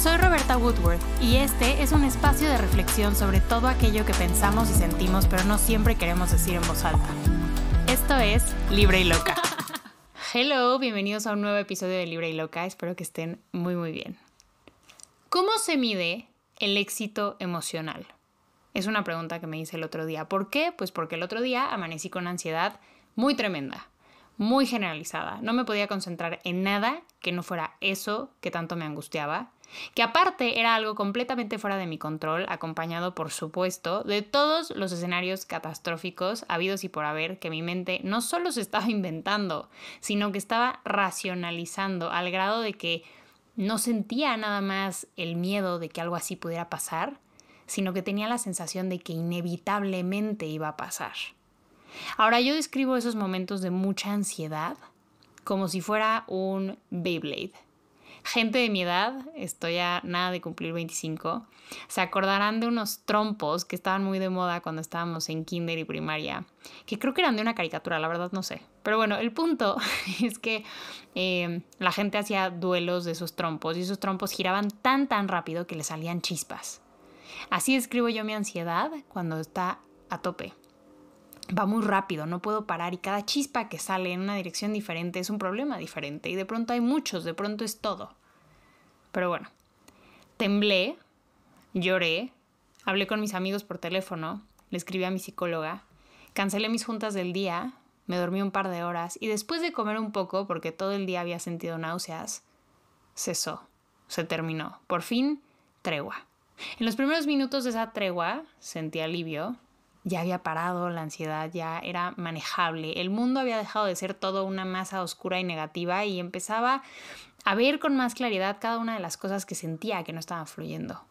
Soy Roberta Woodworth y este es un espacio de reflexión sobre todo aquello que pensamos y sentimos pero no siempre queremos decir en voz alta. Esto es Libre y Loca. Hello, bienvenidos a un nuevo episodio de Libre y Loca, espero que estén muy muy bien. ¿Cómo se mide el éxito emocional? Es una pregunta que me hice el otro día. ¿Por qué? Pues porque el otro día amanecí con ansiedad muy tremenda muy generalizada. No me podía concentrar en nada que no fuera eso que tanto me angustiaba, que aparte era algo completamente fuera de mi control, acompañado por supuesto de todos los escenarios catastróficos habidos y por haber que mi mente no solo se estaba inventando, sino que estaba racionalizando al grado de que no sentía nada más el miedo de que algo así pudiera pasar, sino que tenía la sensación de que inevitablemente iba a pasar. Ahora yo describo esos momentos de mucha ansiedad como si fuera un Beyblade. Gente de mi edad, estoy a nada de cumplir 25, se acordarán de unos trompos que estaban muy de moda cuando estábamos en kinder y primaria, que creo que eran de una caricatura, la verdad no sé. Pero bueno, el punto es que eh, la gente hacía duelos de esos trompos y esos trompos giraban tan tan rápido que le salían chispas. Así escribo yo mi ansiedad cuando está a tope va muy rápido, no puedo parar y cada chispa que sale en una dirección diferente es un problema diferente y de pronto hay muchos, de pronto es todo. Pero bueno, temblé, lloré, hablé con mis amigos por teléfono, le escribí a mi psicóloga, cancelé mis juntas del día, me dormí un par de horas y después de comer un poco, porque todo el día había sentido náuseas, cesó, se terminó, por fin, tregua. En los primeros minutos de esa tregua sentí alivio, ya había parado, la ansiedad ya era manejable, el mundo había dejado de ser todo una masa oscura y negativa y empezaba a ver con más claridad cada una de las cosas que sentía que no estaban fluyendo.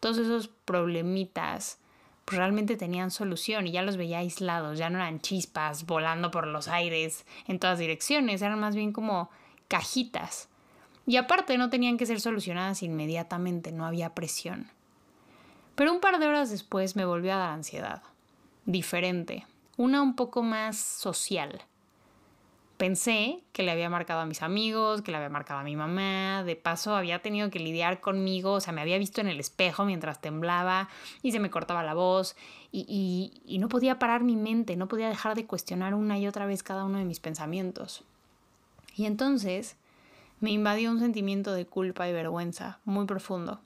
Todos esos problemitas pues, realmente tenían solución y ya los veía aislados, ya no eran chispas volando por los aires en todas direcciones, eran más bien como cajitas. Y aparte no tenían que ser solucionadas inmediatamente, no había presión. Pero un par de horas después me volvió a dar ansiedad. Diferente. Una un poco más social. Pensé que le había marcado a mis amigos, que le había marcado a mi mamá, de paso había tenido que lidiar conmigo, o sea, me había visto en el espejo mientras temblaba y se me cortaba la voz y, y, no podía parar mi mente, no podía dejar de cuestionar una y otra vez cada uno de mis pensamientos. Y entonces me invadió un sentimiento de culpa y vergüenza muy profundo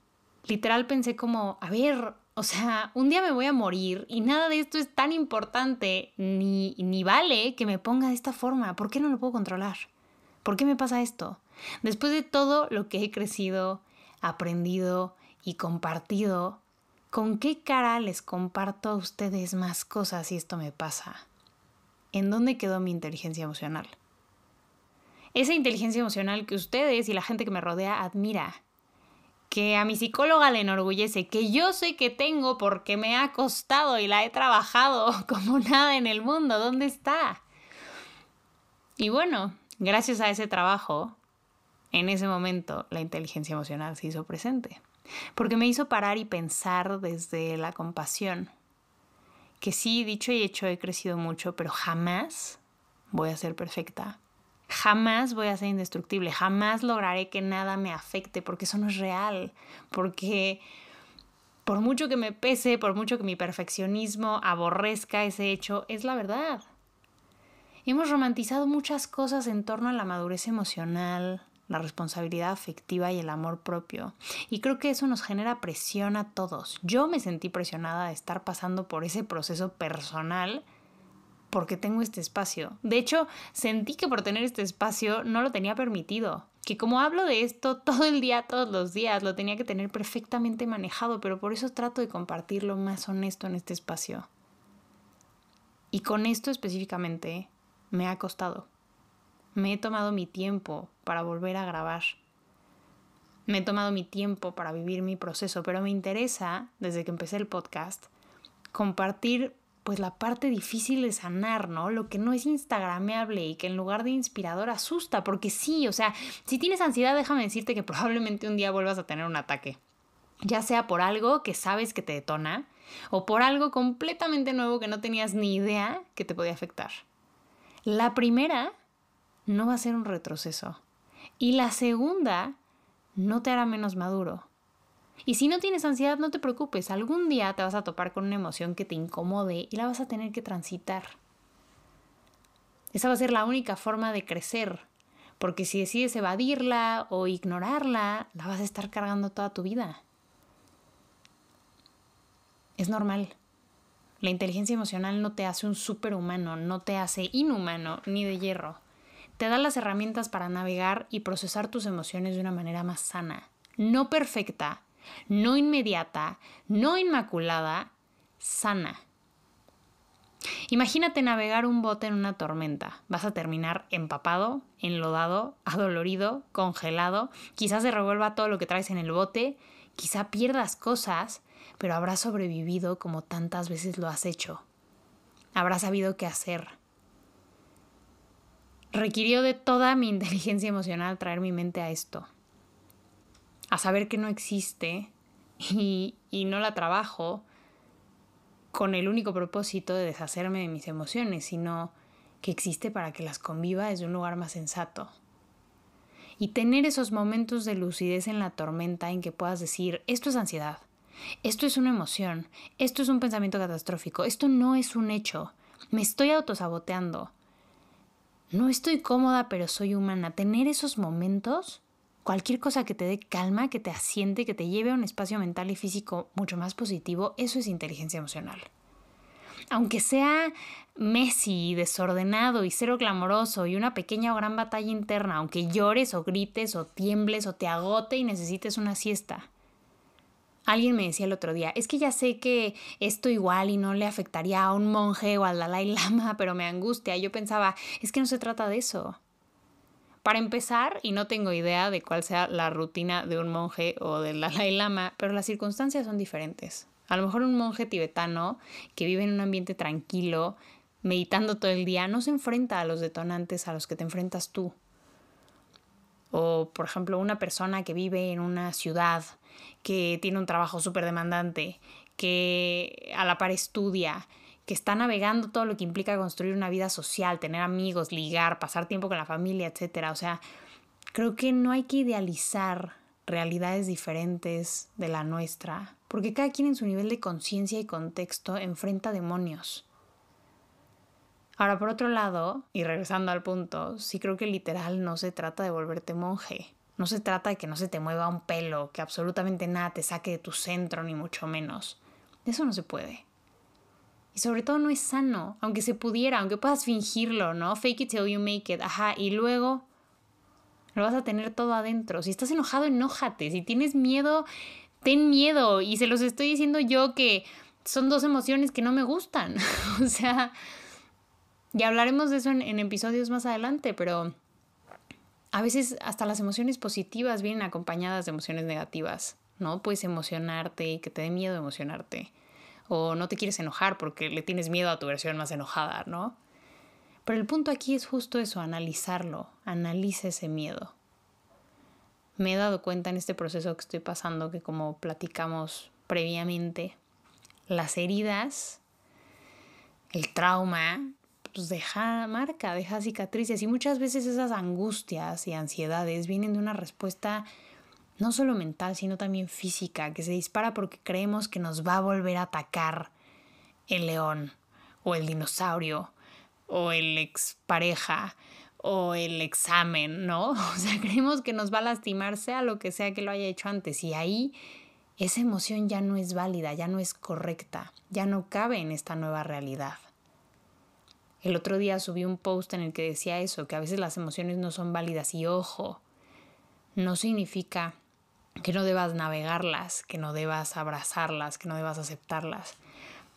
literal pensé como, a ver, o sea, un día me voy a morir y nada de esto es tan importante ni, ni vale que me ponga de esta forma. ¿Por qué no lo puedo controlar? ¿Por qué me pasa esto? Después de todo lo que he crecido, aprendido y compartido, ¿con qué cara les comparto a ustedes más cosas si esto me pasa? ¿En dónde quedó mi inteligencia emocional? Esa inteligencia emocional que ustedes y la gente que me rodea admira, que a mi psicóloga le enorgullece, que yo sé que tengo porque me ha costado y la he trabajado como nada en el mundo. ¿Dónde está? Y bueno, gracias a ese trabajo, en ese momento la inteligencia emocional se hizo presente, porque me hizo parar y pensar desde la compasión, que sí, dicho y hecho, he crecido mucho, pero jamás voy a ser perfecta Jamás voy a ser indestructible, jamás lograré que nada me afecte, porque eso no es real, porque por mucho que me pese, por mucho que mi perfeccionismo aborrezca ese hecho, es la verdad. Hemos romantizado muchas cosas en torno a la madurez emocional, la responsabilidad afectiva y el amor propio. Y creo que eso nos genera presión a todos. Yo me sentí presionada de estar pasando por ese proceso personal porque tengo este espacio. De hecho, sentí que por tener este espacio no lo tenía permitido. Que como hablo de esto todo el día, todos los días, lo tenía que tener perfectamente manejado, pero por eso trato de compartirlo más honesto en este espacio. Y con esto específicamente me ha costado. Me he tomado mi tiempo para volver a grabar. Me he tomado mi tiempo para vivir mi proceso, pero me interesa, desde que empecé el podcast, compartir pues la parte difícil de sanar, ¿no? Lo que no es instagrameable y que en lugar de inspirador asusta, porque sí, o sea, si tienes ansiedad, déjame decirte que probablemente un día vuelvas a tener un ataque, ya sea por algo que sabes que te detona o por algo completamente nuevo que no tenías ni idea que te podía afectar. La primera no va a ser un retroceso y la segunda no te hará menos maduro y si no tienes ansiedad, no te preocupes, algún día te vas a topar con una emoción que te incomode y la vas a tener que transitar. Esa va a ser la única forma de crecer, porque si decides evadirla o ignorarla, la vas a estar cargando toda tu vida. Es normal. La inteligencia emocional no te hace un superhumano, no te hace inhumano ni de hierro. Te da las herramientas para navegar y procesar tus emociones de una manera más sana. No perfecta, no inmediata, no inmaculada, sana. Imagínate navegar un bote en una tormenta. Vas a terminar empapado, enlodado, adolorido, congelado. Quizás se revuelva todo lo que traes en el bote. Quizá pierdas cosas, pero habrás sobrevivido como tantas veces lo has hecho. Habrás sabido qué hacer. Requirió de toda mi inteligencia emocional traer mi mente a esto a saber que no existe y, no la trabajo con el único propósito de deshacerme de mis emociones, sino que existe para que las conviva desde un lugar más sensato. Y tener esos momentos de lucidez en la tormenta en que puedas decir, esto es ansiedad, esto es una emoción, esto es un pensamiento catastrófico, esto no es un hecho, me estoy autosaboteando, no estoy cómoda pero soy humana. Tener esos momentos cualquier cosa que te dé calma, que te asiente, que te lleve a un espacio mental y físico mucho más positivo, eso es inteligencia emocional. Aunque sea messy, desordenado y cero clamoroso y una pequeña o gran batalla interna, aunque llores o grites o tiembles o te agote y necesites una siesta. Alguien me decía el otro día, es que ya sé que esto igual y no le afectaría a un monje o al Dalai Lama, pero me angustia. Yo pensaba, es que no se trata de eso para empezar, y no tengo idea de cuál sea la rutina de un monje o del Dalai Lama, pero las circunstancias son diferentes. A lo mejor un monje tibetano que vive en un ambiente tranquilo, meditando todo el día, no se enfrenta a los detonantes a los que te enfrentas tú. O, por ejemplo, una persona que vive en una ciudad, que tiene un trabajo súper demandante, que a la par estudia, que está navegando todo lo que implica construir una vida social, tener amigos, ligar, pasar tiempo con la familia, etc. O sea, creo que no hay que idealizar realidades diferentes de la nuestra, porque cada quien en su nivel de conciencia y contexto enfrenta demonios. Ahora, por otro lado, y regresando al punto, sí creo que literal no se trata de volverte monje. No se trata de que no se te mueva un pelo, que absolutamente nada te saque de tu centro, ni mucho menos. Eso no se puede. Y sobre todo no es sano, aunque se pudiera, aunque puedas fingirlo, ¿no? Fake it till you make it, ajá, y luego lo vas a tener todo adentro. Si estás enojado, enójate. Si tienes miedo, ten miedo. Y se los estoy diciendo yo que son dos emociones que no me gustan. o sea, y hablaremos de eso en, episodios más adelante, pero a veces hasta las emociones positivas vienen acompañadas de emociones negativas, ¿no? Puedes emocionarte y que te dé miedo emocionarte o no te quieres enojar porque le tienes miedo a tu versión más enojada, ¿no? Pero el punto aquí es justo eso, analizarlo, analice ese miedo. Me he dado cuenta en este proceso que estoy pasando que como platicamos previamente, las heridas, el trauma, pues deja marca, deja cicatrices y muchas veces esas angustias y ansiedades vienen de una respuesta no solo mental, sino también física, que se dispara porque creemos que nos va a volver a atacar el león o el dinosaurio o el ex pareja o el examen, ¿no? O sea, creemos que nos va a lastimar sea lo que sea que lo haya hecho antes y ahí esa emoción ya no es válida, ya no es correcta, ya no cabe en esta nueva realidad. El otro día subí un post en el que decía eso, que a veces las emociones no son válidas y ojo, no significa que no debas navegarlas, que no debas abrazarlas, que no debas aceptarlas.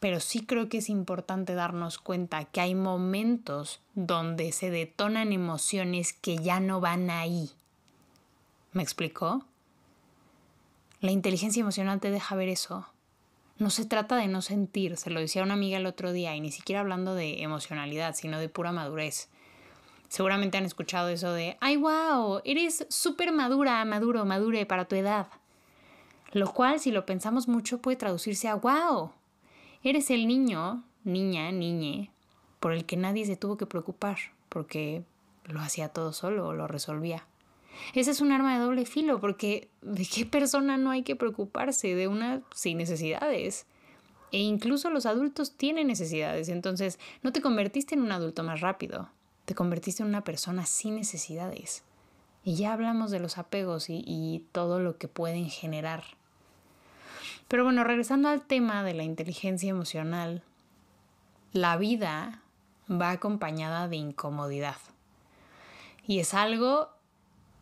Pero sí creo que es importante darnos cuenta que hay momentos donde se detonan emociones que ya no van ahí. ¿Me explicó? La inteligencia emocional te deja ver eso. No se trata de no sentir, se lo decía una amiga el otro día, y ni siquiera hablando de emocionalidad, sino de pura madurez. Seguramente han escuchado eso de, ay, wow, eres súper madura, maduro, madure para tu edad. Lo cual, si lo pensamos mucho, puede traducirse a, wow, eres el niño, niña, niñe, por el que nadie se tuvo que preocupar, porque lo hacía todo solo, lo resolvía. Ese es un arma de doble filo, porque ¿de qué persona no hay que preocuparse? De una sin necesidades. E incluso los adultos tienen necesidades, entonces no te convertiste en un adulto más rápido. Te convertiste en una persona sin necesidades. Y ya hablamos de los apegos y, todo lo que pueden generar. Pero bueno, regresando al tema de la inteligencia emocional, la vida va acompañada de incomodidad. Y es algo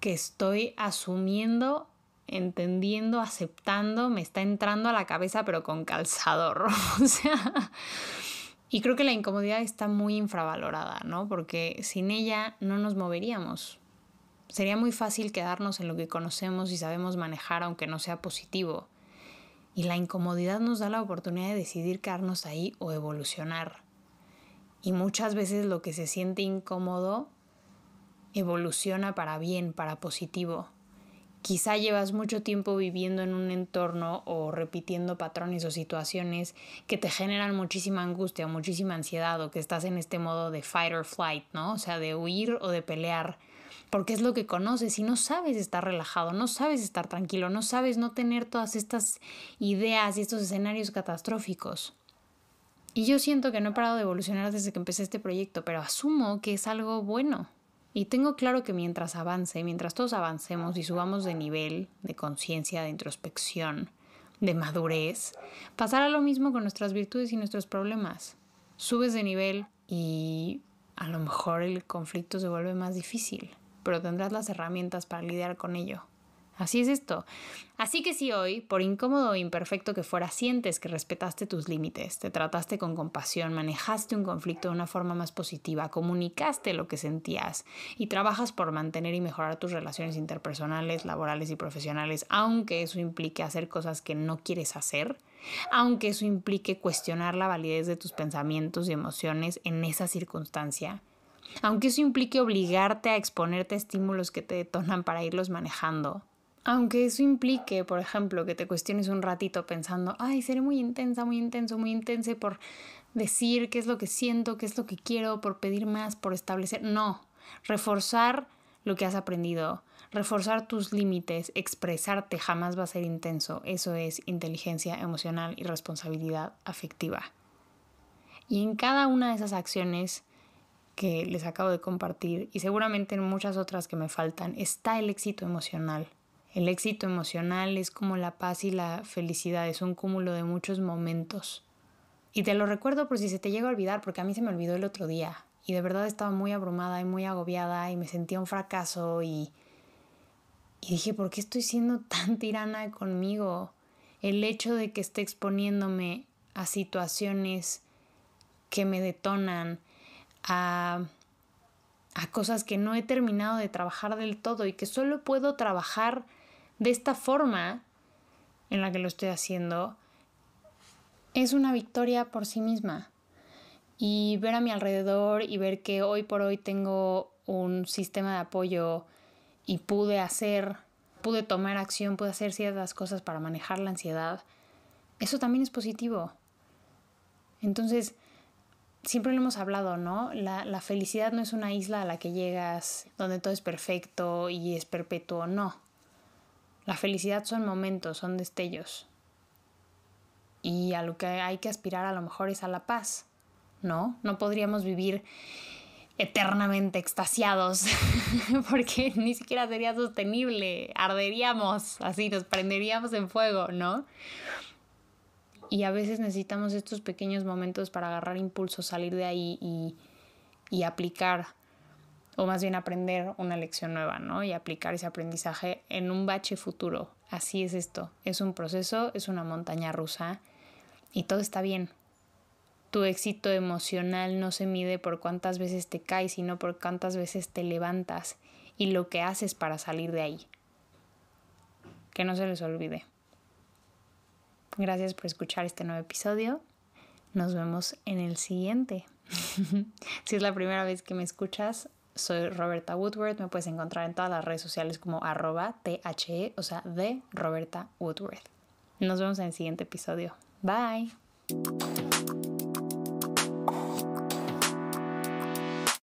que estoy asumiendo, entendiendo, aceptando, me está entrando a la cabeza pero con calzador. o sea, y creo que la incomodidad está muy infravalorada, ¿no? Porque sin ella no nos moveríamos. Sería muy fácil quedarnos en lo que conocemos y sabemos manejar aunque no sea positivo. Y la incomodidad nos da la oportunidad de decidir quedarnos ahí o evolucionar. Y muchas veces lo que se siente incómodo evoluciona para bien, para positivo. Quizá llevas mucho tiempo viviendo en un entorno o repitiendo patrones o situaciones que te generan muchísima angustia, muchísima ansiedad o que estás en este modo de fight or flight, ¿no? O sea, de huir o de pelear, porque es lo que conoces y no sabes estar relajado, no sabes estar tranquilo, no sabes no tener todas estas ideas y estos escenarios catastróficos. Y yo siento que no he parado de evolucionar desde que empecé este proyecto, pero asumo que es algo bueno. Y tengo claro que mientras avance, mientras todos avancemos y subamos de nivel, de conciencia, de introspección, de madurez, pasará lo mismo con nuestras virtudes y nuestros problemas. Subes de nivel y a lo mejor el conflicto se vuelve más difícil, pero tendrás las herramientas para lidiar con ello. Así es esto. Así que si hoy, por incómodo o imperfecto que fuera, sientes que respetaste tus límites, te trataste con compasión, manejaste un conflicto de una forma más positiva, comunicaste lo que sentías y trabajas por mantener y mejorar tus relaciones interpersonales, laborales y profesionales, aunque eso implique hacer cosas que no quieres hacer, aunque eso implique cuestionar la validez de tus pensamientos y emociones en esa circunstancia, aunque eso implique obligarte a exponerte a estímulos que te detonan para irlos manejando, aunque eso implique, por ejemplo, que te cuestiones un ratito pensando, ay, seré muy intensa, muy intenso, muy intensa por decir qué es lo que siento, qué es lo que quiero, por pedir más, por establecer. No, reforzar lo que has aprendido, reforzar tus límites, expresarte jamás va a ser intenso. Eso es inteligencia emocional y responsabilidad afectiva. Y en cada una de esas acciones que les acabo de compartir, y seguramente en muchas otras que me faltan, está el éxito emocional el éxito emocional es como la paz y la felicidad, es un cúmulo de muchos momentos. Y te lo recuerdo por si se te llega a olvidar, porque a mí se me olvidó el otro día. Y de verdad estaba muy abrumada y muy agobiada y me sentía un fracaso y, y dije, ¿por qué estoy siendo tan tirana conmigo? El hecho de que esté exponiéndome a situaciones que me detonan, a, a cosas que no he terminado de trabajar del todo y que solo puedo trabajar de esta forma en la que lo estoy haciendo, es una victoria por sí misma. Y ver a mi alrededor y ver que hoy por hoy tengo un sistema de apoyo y pude hacer, pude tomar acción, pude hacer ciertas cosas para manejar la ansiedad, eso también es positivo. Entonces, siempre lo hemos hablado, ¿no? La, la felicidad no es una isla a la que llegas donde todo es perfecto y es perpetuo, no. La felicidad son momentos, son destellos. Y a lo que hay que aspirar a lo mejor es a la paz, ¿no? No podríamos vivir eternamente extasiados, porque ni siquiera sería sostenible, arderíamos, así nos prenderíamos en fuego, ¿no? Y a veces necesitamos estos pequeños momentos para agarrar impulso, salir de ahí y, y aplicar o más bien aprender una lección nueva, ¿no? Y aplicar ese aprendizaje en un bache futuro. Así es esto, es un proceso, es una montaña rusa y todo está bien. Tu éxito emocional no se mide por cuántas veces te caes, sino por cuántas veces te levantas y lo que haces para salir de ahí. Que no se les olvide. Gracias por escuchar este nuevo episodio. Nos vemos en el siguiente. si es la primera vez que me escuchas, soy Roberta Woodward, me puedes encontrar en todas las redes sociales como arroba THE, o sea, de Roberta Woodward. Nos vemos en el siguiente episodio. Bye.